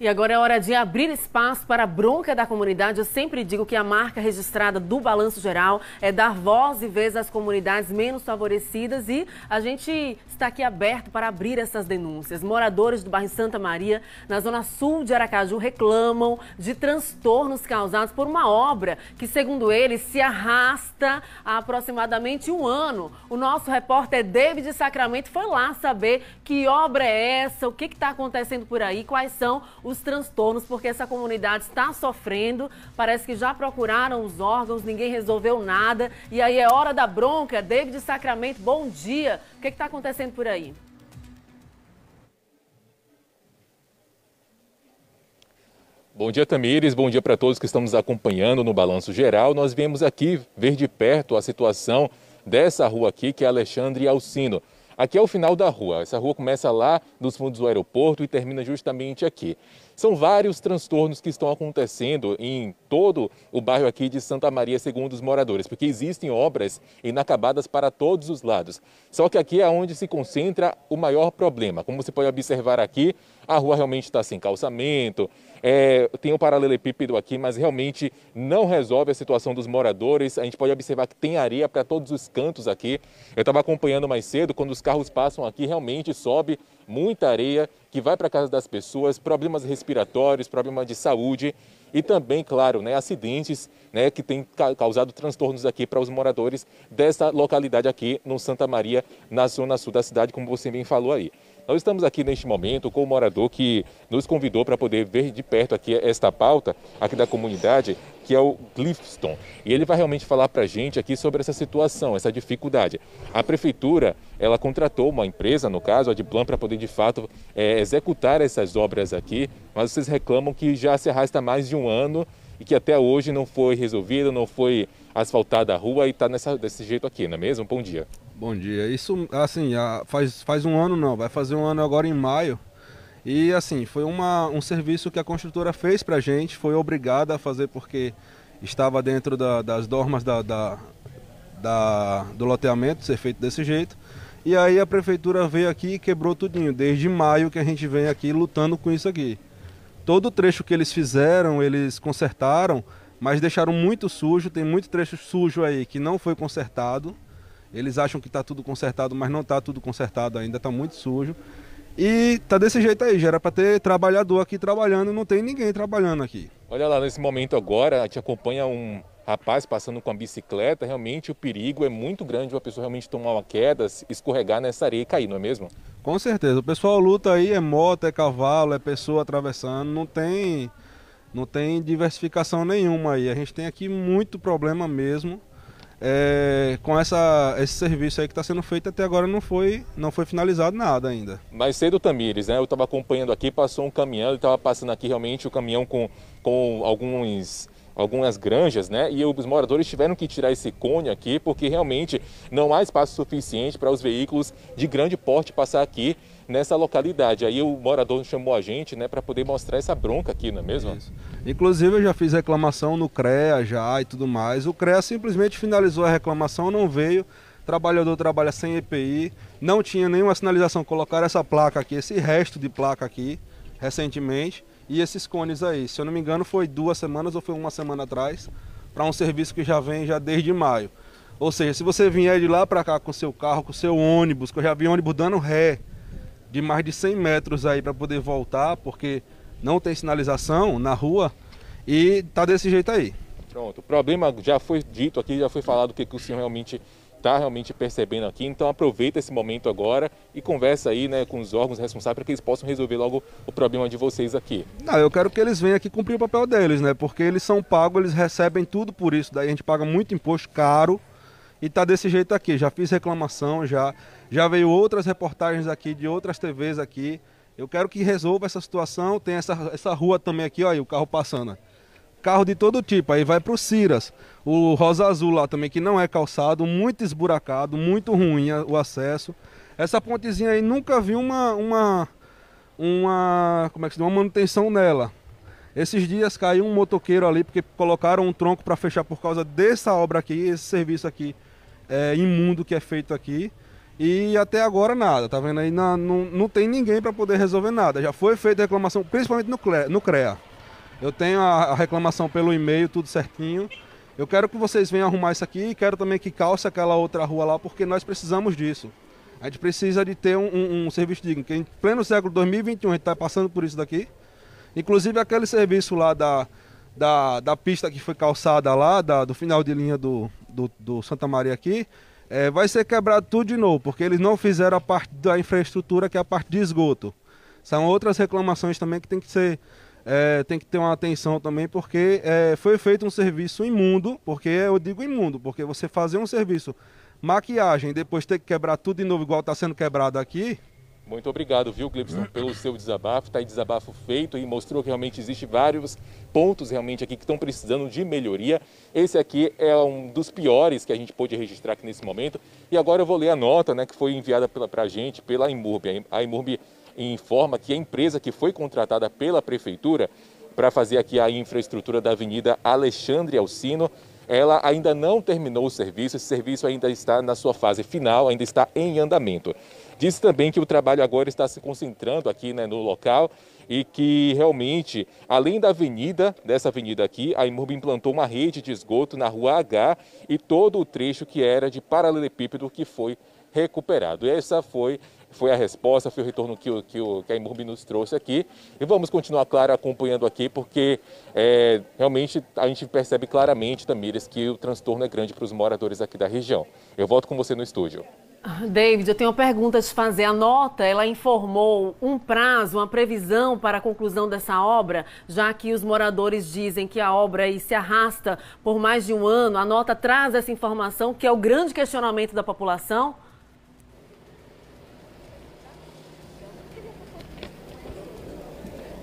E agora é hora de abrir espaço para a bronca da comunidade. Eu sempre digo que a marca registrada do Balanço Geral é dar voz e vez às comunidades menos favorecidas e a gente está aqui aberto para abrir essas denúncias. Moradores do bairro Santa Maria, na zona sul de Aracaju, reclamam de transtornos causados por uma obra que, segundo eles, se arrasta há aproximadamente um ano. O nosso repórter David Sacramento foi lá saber que obra é essa, o que está acontecendo por aí, quais são os transtornos, porque essa comunidade está sofrendo. Parece que já procuraram os órgãos, ninguém resolveu nada. E aí é hora da bronca. David Sacramento, bom dia. O que é está acontecendo por aí? Bom dia, Tamires. Bom dia para todos que estamos acompanhando no Balanço Geral. Nós viemos aqui ver de perto a situação dessa rua aqui, que é Alexandre Alcino. Aqui é o final da rua. Essa rua começa lá nos fundos do aeroporto e termina justamente aqui. São vários transtornos que estão acontecendo em todo o bairro aqui de Santa Maria, segundo os moradores, porque existem obras inacabadas para todos os lados. Só que aqui é onde se concentra o maior problema. Como você pode observar aqui, a rua realmente está sem calçamento, é, tem um paralelepípedo aqui, mas realmente não resolve a situação dos moradores. A gente pode observar que tem areia para todos os cantos aqui. Eu estava acompanhando mais cedo, quando os carros passam aqui, realmente sobe muita areia que vai para a casa das pessoas, problemas respiratórios, problemas de saúde e também, claro, né, acidentes né, que têm causado transtornos aqui para os moradores dessa localidade aqui no Santa Maria, na zona sul da cidade, como você bem falou aí. Nós estamos aqui neste momento com o morador que nos convidou para poder ver de perto aqui esta pauta aqui da comunidade, que é o Clifton. E ele vai realmente falar para a gente aqui sobre essa situação, essa dificuldade. A prefeitura, ela contratou uma empresa, no caso, a Diplan, para poder de fato é, executar essas obras aqui, mas vocês reclamam que já se arrasta mais de um ano e que até hoje não foi resolvida, não foi asfaltada a rua e está desse jeito aqui, não é mesmo? Bom dia. Bom dia. Isso, assim, faz, faz um ano não, vai fazer um ano agora em maio. E, assim, foi uma, um serviço que a construtora fez pra gente, foi obrigada a fazer porque estava dentro da, das normas da, da, da, do loteamento ser feito desse jeito. E aí a prefeitura veio aqui e quebrou tudinho. Desde maio que a gente vem aqui lutando com isso aqui. Todo o trecho que eles fizeram, eles consertaram, mas deixaram muito sujo. Tem muito trecho sujo aí que não foi consertado. Eles acham que está tudo consertado, mas não está tudo consertado ainda, está muito sujo. E tá desse jeito aí, já era para ter trabalhador aqui trabalhando, não tem ninguém trabalhando aqui. Olha lá, nesse momento agora, a gente acompanha um rapaz passando com a bicicleta, realmente o perigo é muito grande de uma pessoa realmente tomar uma queda, escorregar nessa areia e cair, não é mesmo? Com certeza, o pessoal luta aí, é moto, é cavalo, é pessoa atravessando, não tem, não tem diversificação nenhuma aí. A gente tem aqui muito problema mesmo é, com essa, esse serviço aí que está sendo feito até agora não foi, não foi finalizado nada ainda. Mais cedo, Tamires, né? Eu estava acompanhando aqui, passou um caminhão, ele estava passando aqui realmente o um caminhão com, com alguns algumas granjas, né? E os moradores tiveram que tirar esse cone aqui porque realmente não há espaço suficiente para os veículos de grande porte passar aqui nessa localidade. Aí o morador chamou a gente, né, para poder mostrar essa bronca aqui, não é mesmo? Isso. Inclusive eu já fiz reclamação no CREA já e tudo mais. O CREA simplesmente finalizou a reclamação, não veio. trabalhador trabalha sem EPI, não tinha nenhuma sinalização, colocaram essa placa aqui, esse resto de placa aqui recentemente e esses cones aí. Se eu não me engano, foi duas semanas ou foi uma semana atrás, para um serviço que já vem já desde maio. Ou seja, se você vier de lá para cá com seu carro, com seu ônibus, que eu já vi ônibus dando ré de mais de 100 metros aí para poder voltar, porque não tem sinalização na rua e tá desse jeito aí. Pronto, o problema já foi dito aqui, já foi falado o que, que o senhor realmente está realmente percebendo aqui. Então aproveita esse momento agora e conversa aí né, com os órgãos responsáveis para que eles possam resolver logo o problema de vocês aqui. Não, eu quero que eles venham aqui cumprir o papel deles, né? Porque eles são pagos, eles recebem tudo por isso. Daí a gente paga muito imposto caro e tá desse jeito aqui. Já fiz reclamação, já, já veio outras reportagens aqui de outras TVs aqui. Eu quero que resolva essa situação. Tem essa, essa rua também aqui, olha, o carro passando carro de todo tipo. Aí vai para Ciras. O Rosa Azul lá também, que não é calçado, muito esburacado, muito ruim o acesso. Essa pontezinha aí nunca vi uma. uma uma como é que se diz? uma manutenção nela esses dias caiu um motoqueiro ali porque colocaram um tronco para fechar por causa dessa obra aqui, esse serviço aqui é, imundo que é feito aqui. E até agora nada, tá vendo aí? Não, não, não tem ninguém para poder resolver nada. Já foi feita reclamação, principalmente no, no CREA. Eu tenho a reclamação pelo e-mail, tudo certinho. Eu quero que vocês venham arrumar isso aqui e quero também que calce aquela outra rua lá, porque nós precisamos disso. A gente precisa de ter um, um, um serviço digno. Que em pleno século 2021 a gente está passando por isso daqui. Inclusive aquele serviço lá da, da, da pista que foi calçada lá, da, do final de linha do, do, do Santa Maria aqui, é, vai ser quebrado tudo de novo, porque eles não fizeram a parte da infraestrutura, que é a parte de esgoto. São outras reclamações também que tem que ser é, tem que ter uma atenção também, porque é, foi feito um serviço imundo, porque eu digo imundo, porque você fazer um serviço maquiagem depois ter que quebrar tudo de novo, igual está sendo quebrado aqui. Muito obrigado, viu, Clipson, pelo seu desabafo. Está aí desabafo feito e mostrou que realmente existe vários pontos realmente aqui que estão precisando de melhoria. Esse aqui é um dos piores que a gente pôde registrar aqui nesse momento. E agora eu vou ler a nota né, que foi enviada para a gente pela Imurb. A Imurb e informa que a empresa que foi contratada pela prefeitura para fazer aqui a infraestrutura da Avenida Alexandre Alcino, ela ainda não terminou o serviço, esse serviço ainda está na sua fase final, ainda está em andamento. Disse também que o trabalho agora está se concentrando aqui né, no local e que realmente, além da avenida, dessa avenida aqui, a Imurb implantou uma rede de esgoto na rua H e todo o trecho que era de paralelepípedo que foi recuperado. E essa foi foi a resposta, foi o retorno que, o, que, o, que a Imurbi nos trouxe aqui. E vamos continuar, claro, acompanhando aqui, porque é, realmente a gente percebe claramente, Tamires, que o transtorno é grande para os moradores aqui da região. Eu volto com você no estúdio. Ah, David, eu tenho uma pergunta a te fazer. A nota, ela informou um prazo, uma previsão para a conclusão dessa obra, já que os moradores dizem que a obra aí se arrasta por mais de um ano. A nota traz essa informação, que é o grande questionamento da população.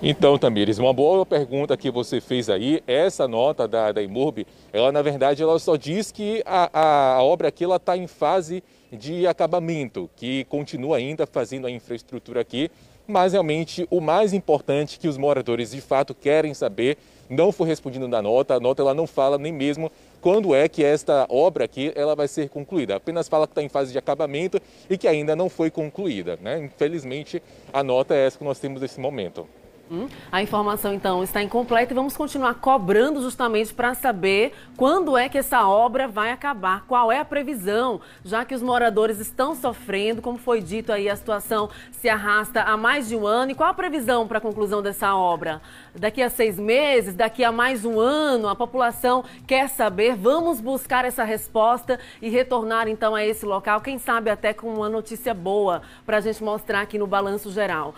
Então, Tamires, uma boa pergunta que você fez aí. Essa nota da, da Imurb, ela na verdade ela só diz que a, a obra aqui está em fase de acabamento, que continua ainda fazendo a infraestrutura aqui, mas realmente o mais importante que os moradores de fato querem saber não foi respondido na nota. A nota ela não fala nem mesmo quando é que esta obra aqui ela vai ser concluída. Apenas fala que está em fase de acabamento e que ainda não foi concluída. Né? Infelizmente, a nota é essa que nós temos nesse momento. Hum, a informação então está incompleta e vamos continuar cobrando justamente para saber quando é que essa obra vai acabar, qual é a previsão, já que os moradores estão sofrendo, como foi dito aí, a situação se arrasta há mais de um ano. E qual a previsão para a conclusão dessa obra? Daqui a seis meses, daqui a mais um ano, a população quer saber. Vamos buscar essa resposta e retornar então a esse local, quem sabe até com uma notícia boa para a gente mostrar aqui no Balanço Geral.